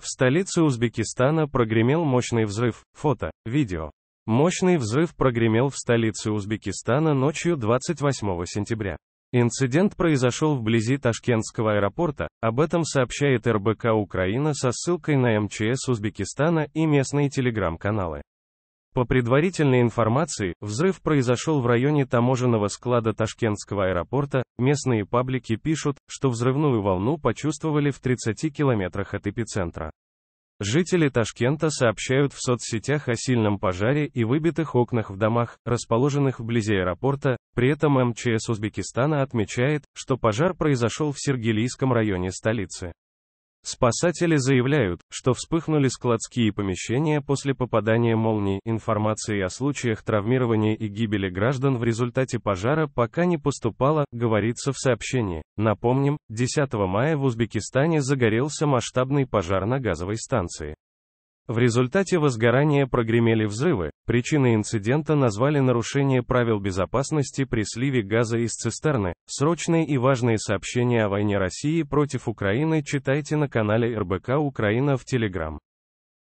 В столице Узбекистана прогремел мощный взрыв. Фото, видео. Мощный взрыв прогремел в столице Узбекистана ночью 28 сентября. Инцидент произошел вблизи Ташкентского аэропорта, об этом сообщает РБК Украина со ссылкой на МЧС Узбекистана и местные телеграм-каналы. По предварительной информации, взрыв произошел в районе таможенного склада Ташкентского аэропорта. Местные паблики пишут, что взрывную волну почувствовали в 30 километрах от эпицентра. Жители Ташкента сообщают в соцсетях о сильном пожаре и выбитых окнах в домах, расположенных вблизи аэропорта, при этом МЧС Узбекистана отмечает, что пожар произошел в Сергелийском районе столицы. Спасатели заявляют, что вспыхнули складские помещения после попадания молний. Информации о случаях травмирования и гибели граждан в результате пожара пока не поступало, говорится в сообщении. Напомним, 10 мая в Узбекистане загорелся масштабный пожар на газовой станции. В результате возгорания прогремели взрывы, причиной инцидента назвали нарушение правил безопасности при сливе газа из цистерны. Срочные и важные сообщения о войне России против Украины читайте на канале РБК Украина в Телеграм.